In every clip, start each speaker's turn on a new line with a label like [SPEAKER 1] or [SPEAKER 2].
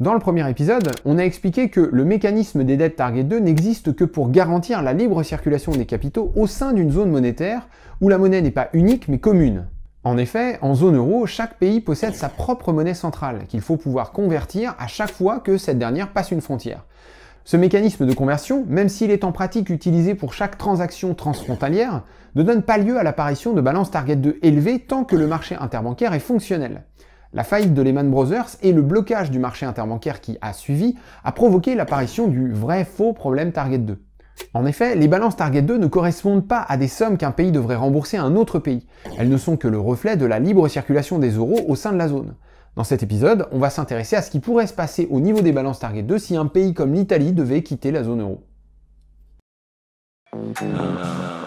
[SPEAKER 1] Dans le premier épisode, on a expliqué que le mécanisme des dettes Target 2 n'existe que pour garantir la libre circulation des capitaux au sein d'une zone monétaire où la monnaie n'est pas unique mais commune. En effet, en zone euro, chaque pays possède sa propre monnaie centrale, qu'il faut pouvoir convertir à chaque fois que cette dernière passe une frontière. Ce mécanisme de conversion, même s'il est en pratique utilisé pour chaque transaction transfrontalière, ne donne pas lieu à l'apparition de balances target 2 élevées tant que le marché interbancaire est fonctionnel. La faillite de Lehman Brothers et le blocage du marché interbancaire qui a suivi a provoqué l'apparition du vrai faux problème Target 2. En effet, les balances Target 2 ne correspondent pas à des sommes qu'un pays devrait rembourser à un autre pays. Elles ne sont que le reflet de la libre circulation des euros au sein de la zone. Dans cet épisode, on va s'intéresser à ce qui pourrait se passer au niveau des balances Target 2 si un pays comme l'Italie devait quitter la zone euro. Ah.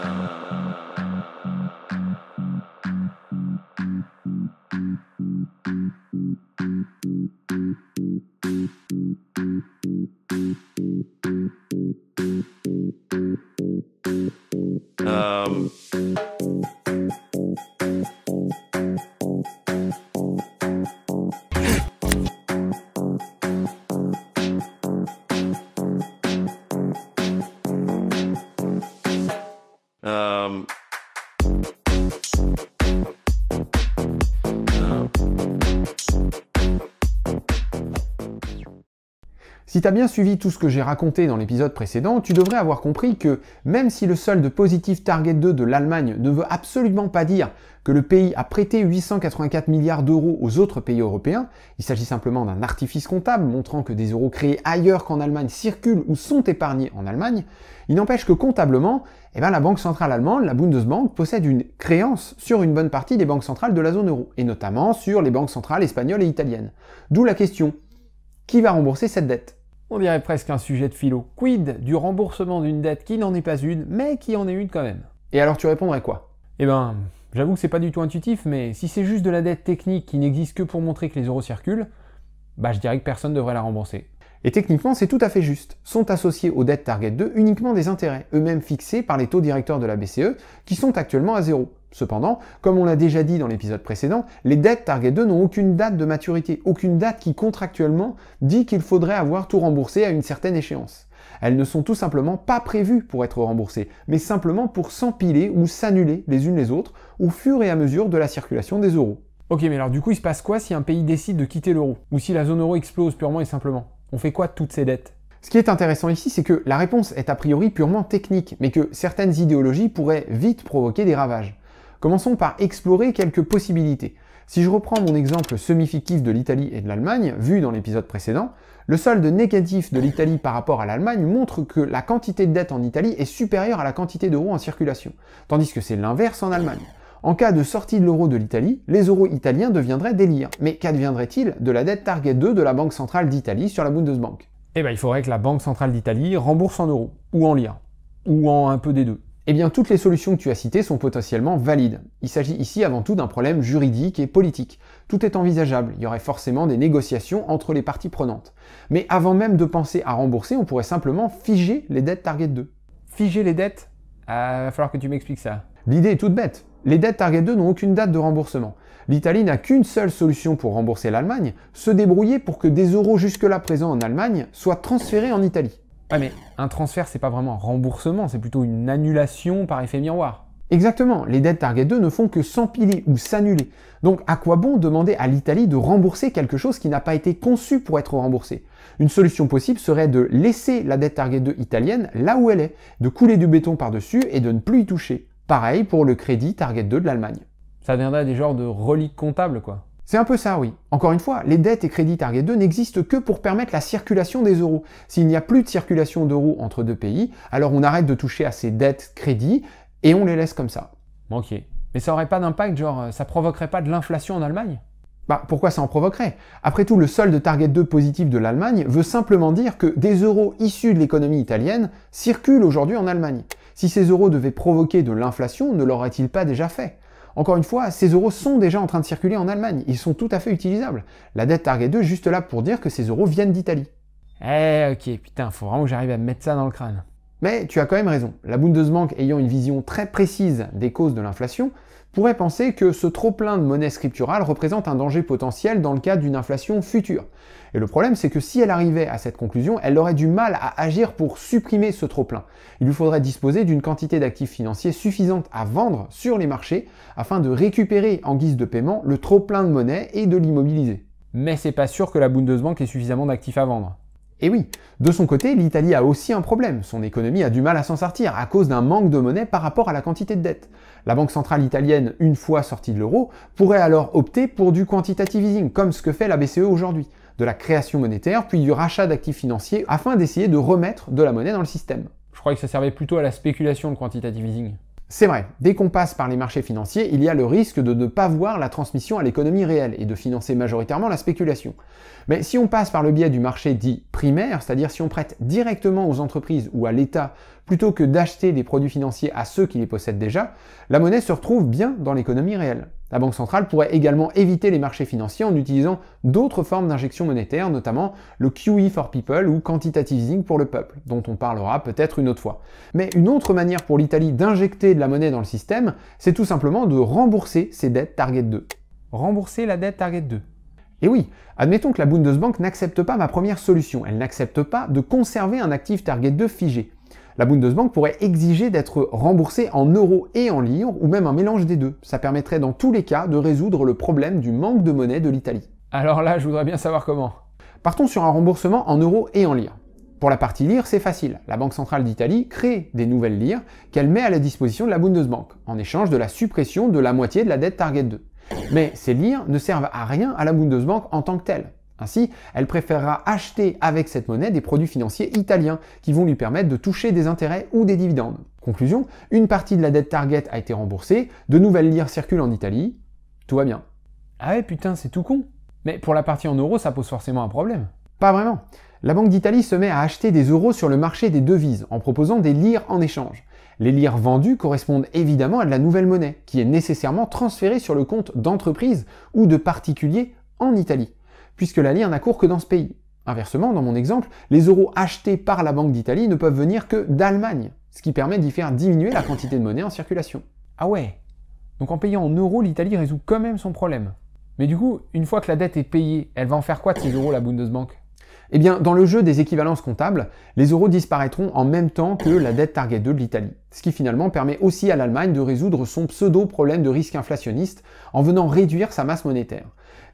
[SPEAKER 1] Si tu as bien suivi tout ce que j'ai raconté dans l'épisode précédent, tu devrais avoir compris que même si le solde positif Target 2 de l'Allemagne ne veut absolument pas dire que le pays a prêté 884 milliards d'euros aux autres pays européens, il s'agit simplement d'un artifice comptable montrant que des euros créés ailleurs qu'en Allemagne circulent ou sont épargnés en Allemagne, il n'empêche que comptablement, eh ben, la Banque centrale allemande, la Bundesbank, possède une créance sur une bonne partie des banques centrales de la zone euro, et notamment sur les banques centrales espagnoles et italiennes. D'où la question, qui va rembourser cette dette on dirait presque un sujet de philo. Quid du remboursement d'une dette qui n'en est pas une, mais qui en est une quand même Et alors tu répondrais quoi Eh ben, j'avoue que c'est pas du tout intuitif, mais si c'est juste de la dette technique qui n'existe que pour montrer que les euros circulent, bah je dirais que personne ne devrait la rembourser. Et techniquement, c'est tout à fait juste. Sont associés aux dettes Target 2 uniquement des intérêts, eux-mêmes fixés par les taux directeurs de la BCE, qui sont actuellement à zéro. Cependant, comme on l'a déjà dit dans l'épisode précédent, les dettes Target 2 n'ont aucune date de maturité, aucune date qui contractuellement dit qu'il faudrait avoir tout remboursé à une certaine échéance. Elles ne sont tout simplement pas prévues pour être remboursées, mais simplement pour s'empiler ou s'annuler les unes les autres au fur et à mesure de la circulation des euros. Ok, mais alors du coup, il se passe quoi si un pays décide de quitter l'euro Ou si la zone euro explose purement et simplement On fait quoi de toutes ces dettes Ce qui est intéressant ici, c'est que la réponse est a priori purement technique, mais que certaines idéologies pourraient vite provoquer des ravages. Commençons par explorer quelques possibilités. Si je reprends mon exemple semi-fictif de l'Italie et de l'Allemagne, vu dans l'épisode précédent, le solde négatif de l'Italie par rapport à l'Allemagne montre que la quantité de dette en Italie est supérieure à la quantité d'euros en circulation, tandis que c'est l'inverse en Allemagne. En cas de sortie de l'euro de l'Italie, les euros italiens deviendraient des liens. Mais qu'adviendrait-il de la dette Target 2 de la Banque centrale d'Italie sur la Bundesbank Eh bien il faudrait que la Banque centrale d'Italie rembourse en euros, ou en liens, ou en un peu des deux eh bien toutes les solutions que tu as citées sont potentiellement valides. Il s'agit ici avant tout d'un problème juridique et politique. Tout est envisageable, il y aurait forcément des négociations entre les parties prenantes. Mais avant même de penser à rembourser, on pourrait simplement figer les dettes Target 2. Figer les dettes euh, Va falloir que tu m'expliques ça. L'idée est toute bête. Les dettes Target 2 n'ont aucune date de remboursement. L'Italie n'a qu'une seule solution pour rembourser l'Allemagne, se débrouiller pour que des euros jusque-là présents en Allemagne soient transférés en Italie. Ouais, mais un transfert, c'est pas vraiment un remboursement, c'est plutôt une annulation par effet miroir. Exactement, les dettes Target 2 ne font que s'empiler ou s'annuler. Donc à quoi bon demander à l'Italie de rembourser quelque chose qui n'a pas été conçu pour être remboursé Une solution possible serait de laisser la dette Target 2 italienne là où elle est, de couler du béton par-dessus et de ne plus y toucher. Pareil pour le crédit Target 2 de l'Allemagne. Ça viendrait des genres de reliques comptables quoi. C'est un peu ça, oui. Encore une fois, les dettes et crédits Target 2 n'existent que pour permettre la circulation des euros. S'il n'y a plus de circulation d'euros entre deux pays, alors on arrête de toucher à ces dettes crédits et on les laisse comme ça. Ok. Mais ça aurait pas d'impact, genre euh, ça provoquerait pas de l'inflation en Allemagne bah pourquoi ça en provoquerait Après tout, le solde Target 2 positif de l'Allemagne veut simplement dire que des euros issus de l'économie italienne circulent aujourd'hui en Allemagne. Si ces euros devaient provoquer de l'inflation, ne l'aurait-il pas déjà fait encore une fois, ces euros sont déjà en train de circuler en Allemagne, ils sont tout à fait utilisables. La dette Target 2 juste là pour dire que ces euros viennent d'Italie. Eh ok, putain, faut vraiment que j'arrive à me mettre ça dans le crâne. Mais tu as quand même raison. La Bundesbank ayant une vision très précise des causes de l'inflation pourrait penser que ce trop-plein de monnaie scripturale représente un danger potentiel dans le cas d'une inflation future. Et le problème, c'est que si elle arrivait à cette conclusion, elle aurait du mal à agir pour supprimer ce trop-plein. Il lui faudrait disposer d'une quantité d'actifs financiers suffisante à vendre sur les marchés afin de récupérer en guise de paiement le trop-plein de monnaie et de l'immobiliser. Mais c'est pas sûr que la Bundesbank ait suffisamment d'actifs à vendre. Et oui, de son côté, l'Italie a aussi un problème. Son économie a du mal à s'en sortir à cause d'un manque de monnaie par rapport à la quantité de dette. La Banque centrale italienne, une fois sortie de l'euro, pourrait alors opter pour du quantitative easing, comme ce que fait la BCE aujourd'hui, de la création monétaire puis du rachat d'actifs financiers afin d'essayer de remettre de la monnaie dans le système. Je crois que ça servait plutôt à la spéculation, le quantitative easing. C'est vrai, dès qu'on passe par les marchés financiers, il y a le risque de ne pas voir la transmission à l'économie réelle et de financer majoritairement la spéculation. Mais si on passe par le biais du marché dit primaire, c'est-à-dire si on prête directement aux entreprises ou à l'État plutôt que d'acheter des produits financiers à ceux qui les possèdent déjà, la monnaie se retrouve bien dans l'économie réelle. La Banque centrale pourrait également éviter les marchés financiers en utilisant d'autres formes d'injection monétaire, notamment le QE for people ou quantitative easing pour le peuple, dont on parlera peut-être une autre fois. Mais une autre manière pour l'Italie d'injecter de la monnaie dans le système, c'est tout simplement de rembourser ses dettes Target 2. Rembourser la dette Target 2. Et oui, admettons que la Bundesbank n'accepte pas ma première solution, elle n'accepte pas de conserver un actif Target 2 figé. La Bundesbank pourrait exiger d'être remboursée en euros et en lire, ou même un mélange des deux. Ça permettrait dans tous les cas de résoudre le problème du manque de monnaie de l'Italie. Alors là, je voudrais bien savoir comment. Partons sur un remboursement en euros et en lire. Pour la partie lire, c'est facile. La Banque centrale d'Italie crée des nouvelles lires qu'elle met à la disposition de la Bundesbank, en échange de la suppression de la moitié de la dette Target 2. Mais ces lires ne servent à rien à la Bundesbank en tant que telle. Ainsi, elle préférera acheter avec cette monnaie des produits financiers italiens qui vont lui permettre de toucher des intérêts ou des dividendes. Conclusion, une partie de la dette Target a été remboursée, de nouvelles lires circulent en Italie, tout va bien. Ah ouais putain, c'est tout con. Mais pour la partie en euros, ça pose forcément un problème. Pas vraiment. La Banque d'Italie se met à acheter des euros sur le marché des devises en proposant des lires en échange. Les lires vendues correspondent évidemment à de la nouvelle monnaie, qui est nécessairement transférée sur le compte d'entreprises ou de particuliers en Italie puisque la lire n'a cours que dans ce pays. Inversement, dans mon exemple, les euros achetés par la Banque d'Italie ne peuvent venir que d'Allemagne, ce qui permet d'y faire diminuer la quantité de monnaie en circulation. Ah ouais Donc en payant en euros, l'Italie résout quand même son problème. Mais du coup, une fois que la dette est payée, elle va en faire quoi de ces euros, la Bundesbank Eh bien, dans le jeu des équivalences comptables, les euros disparaîtront en même temps que la dette Target 2 de l'Italie, ce qui finalement permet aussi à l'Allemagne de résoudre son pseudo-problème de risque inflationniste en venant réduire sa masse monétaire,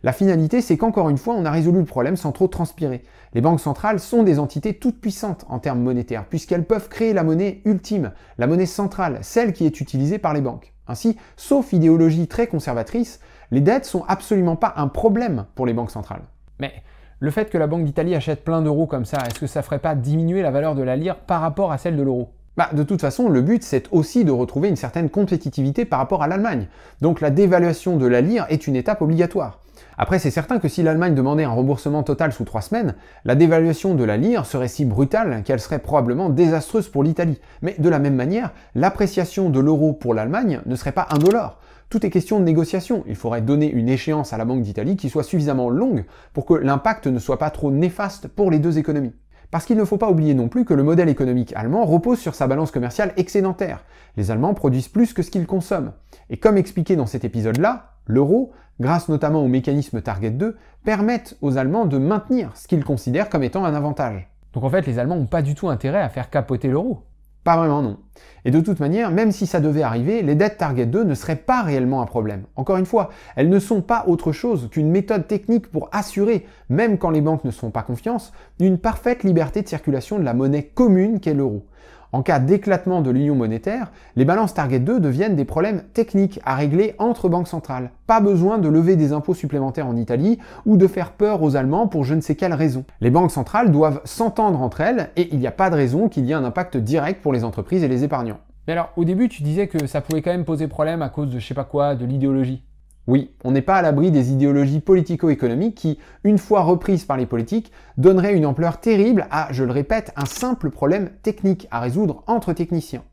[SPEAKER 1] la finalité, c'est qu'encore une fois, on a résolu le problème sans trop transpirer. Les banques centrales sont des entités toutes puissantes en termes monétaires, puisqu'elles peuvent créer la monnaie ultime, la monnaie centrale, celle qui est utilisée par les banques. Ainsi, sauf idéologie très conservatrice, les dettes sont absolument pas un problème pour les banques centrales. Mais le fait que la Banque d'Italie achète plein d'euros comme ça, est-ce que ça ferait pas diminuer la valeur de la lire par rapport à celle de l'euro bah, de toute façon, le but, c'est aussi de retrouver une certaine compétitivité par rapport à l'Allemagne. Donc la dévaluation de la lire est une étape obligatoire. Après, c'est certain que si l'Allemagne demandait un remboursement total sous trois semaines, la dévaluation de la lire serait si brutale qu'elle serait probablement désastreuse pour l'Italie. Mais de la même manière, l'appréciation de l'euro pour l'Allemagne ne serait pas indolore. Tout est question de négociation. Il faudrait donner une échéance à la Banque d'Italie qui soit suffisamment longue pour que l'impact ne soit pas trop néfaste pour les deux économies. Parce qu'il ne faut pas oublier non plus que le modèle économique allemand repose sur sa balance commerciale excédentaire. Les Allemands produisent plus que ce qu'ils consomment. Et comme expliqué dans cet épisode-là, l'euro, grâce notamment au mécanisme Target 2, permet aux Allemands de maintenir ce qu'ils considèrent comme étant un avantage. Donc en fait, les Allemands n'ont pas du tout intérêt à faire capoter l'euro. Pas vraiment non. Et de toute manière, même si ça devait arriver, les dettes Target 2 ne seraient pas réellement un problème. Encore une fois, elles ne sont pas autre chose qu'une méthode technique pour assurer, même quand les banques ne sont font pas confiance, une parfaite liberté de circulation de la monnaie commune qu'est l'euro. En cas d'éclatement de l'union monétaire, les balances Target 2 deviennent des problèmes techniques à régler entre banques centrales. Pas besoin de lever des impôts supplémentaires en Italie ou de faire peur aux Allemands pour je ne sais quelle raison. Les banques centrales doivent s'entendre entre elles et il n'y a pas de raison qu'il y ait un impact direct pour les entreprises et les épargnants. Mais alors, au début, tu disais que ça pouvait quand même poser problème à cause de je sais pas quoi, de l'idéologie. Oui, on n'est pas à l'abri des idéologies politico-économiques qui, une fois reprises par les politiques, donneraient une ampleur terrible à, je le répète, un simple problème technique à résoudre entre techniciens.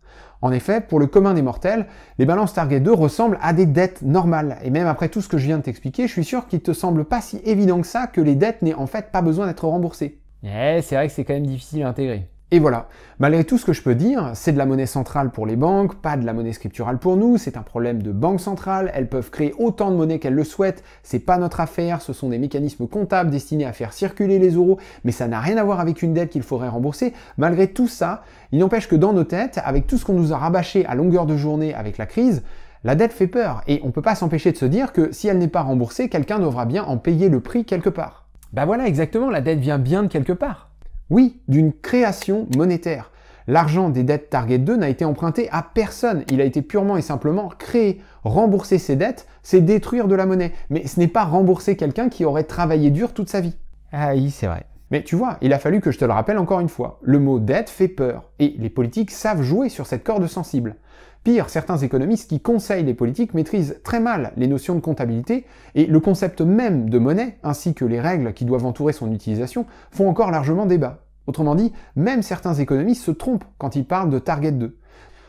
[SPEAKER 1] En effet, pour le commun des mortels, les balances Target 2 ressemblent à des dettes normales. Et même après tout ce que je viens de t'expliquer, je suis sûr qu'il te semble pas si évident que ça que les dettes n'aient en fait pas besoin d'être remboursées. Eh, c'est vrai que c'est quand même difficile à intégrer. Et voilà. Malgré tout ce que je peux dire, c'est de la monnaie centrale pour les banques, pas de la monnaie scripturale pour nous, c'est un problème de banque centrale, elles peuvent créer autant de monnaie qu'elles le souhaitent, c'est pas notre affaire, ce sont des mécanismes comptables destinés à faire circuler les euros, mais ça n'a rien à voir avec une dette qu'il faudrait rembourser. Malgré tout ça, il n'empêche que dans nos têtes, avec tout ce qu'on nous a rabâché à longueur de journée avec la crise, la dette fait peur, et on peut pas s'empêcher de se dire que si elle n'est pas remboursée, quelqu'un devra bien en payer le prix quelque part. Bah voilà exactement, la dette vient bien de quelque part. Oui, d'une création monétaire. L'argent des dettes Target 2 n'a été emprunté à personne. Il a été purement et simplement créé. Rembourser ses dettes, c'est détruire de la monnaie. Mais ce n'est pas rembourser quelqu'un qui aurait travaillé dur toute sa vie. Ah oui, c'est vrai. Mais tu vois, il a fallu que je te le rappelle encore une fois, le mot dette fait peur, et les politiques savent jouer sur cette corde sensible. Pire, certains économistes qui conseillent les politiques maîtrisent très mal les notions de comptabilité, et le concept même de monnaie, ainsi que les règles qui doivent entourer son utilisation, font encore largement débat. Autrement dit, même certains économistes se trompent quand ils parlent de Target 2.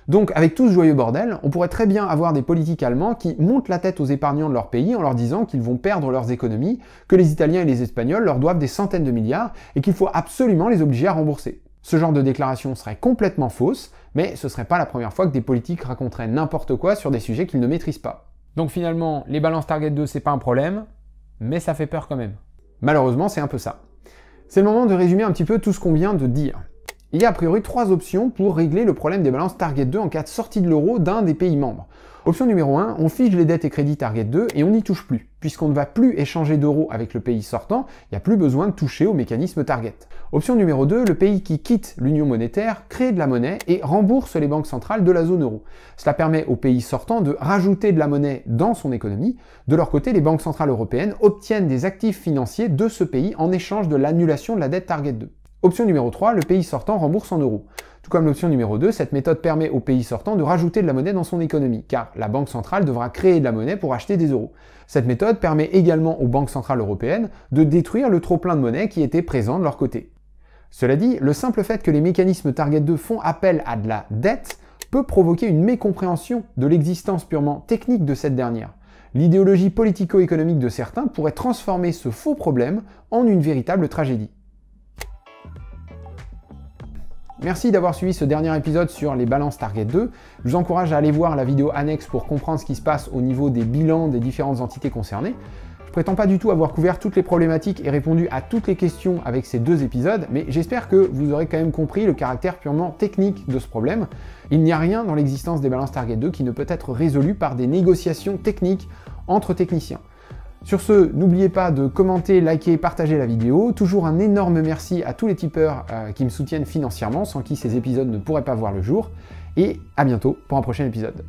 [SPEAKER 1] Donc avec tout ce joyeux bordel, on pourrait très bien avoir des politiques allemands qui montent la tête aux épargnants de leur pays en leur disant qu'ils vont perdre leurs économies, que les Italiens et les Espagnols leur doivent des centaines de milliards et qu'il faut absolument les obliger à rembourser. Ce genre de déclaration serait complètement fausse, mais ce serait pas la première fois que des politiques raconteraient n'importe quoi sur des sujets qu'ils ne maîtrisent pas. Donc finalement, les balances Target 2, c'est pas un problème, mais ça fait peur quand même. Malheureusement, c'est un peu ça. C'est le moment de résumer un petit peu tout ce qu'on vient de dire. Il y a a priori trois options pour régler le problème des balances Target 2 en cas de sortie de l'euro d'un des pays membres. Option numéro 1, on fige les dettes et crédits Target 2 et on n'y touche plus, puisqu'on ne va plus échanger d'euros avec le pays sortant, il n'y a plus besoin de toucher au mécanisme Target. Option numéro 2, le pays qui quitte l'union monétaire crée de la monnaie et rembourse les banques centrales de la zone euro. Cela permet au pays sortant de rajouter de la monnaie dans son économie. De leur côté, les banques centrales européennes obtiennent des actifs financiers de ce pays en échange de l'annulation de la dette Target 2. Option numéro 3, le pays sortant rembourse en euros. Tout comme l'option numéro 2, cette méthode permet au pays sortant de rajouter de la monnaie dans son économie, car la Banque centrale devra créer de la monnaie pour acheter des euros. Cette méthode permet également aux banques centrales européennes de détruire le trop-plein de monnaie qui était présent de leur côté. Cela dit, le simple fait que les mécanismes Target 2 font appel à de la dette peut provoquer une mécompréhension de l'existence purement technique de cette dernière. L'idéologie politico-économique de certains pourrait transformer ce faux problème en une véritable tragédie. Merci d'avoir suivi ce dernier épisode sur les balances Target 2. Je vous encourage à aller voir la vidéo annexe pour comprendre ce qui se passe au niveau des bilans des différentes entités concernées. Je prétends pas du tout avoir couvert toutes les problématiques et répondu à toutes les questions avec ces deux épisodes, mais j'espère que vous aurez quand même compris le caractère purement technique de ce problème. Il n'y a rien dans l'existence des balances Target 2 qui ne peut être résolu par des négociations techniques entre techniciens. Sur ce, n'oubliez pas de commenter, liker, partager la vidéo. Toujours un énorme merci à tous les tipeurs euh, qui me soutiennent financièrement, sans qui ces épisodes ne pourraient pas voir le jour. Et à bientôt pour un prochain épisode.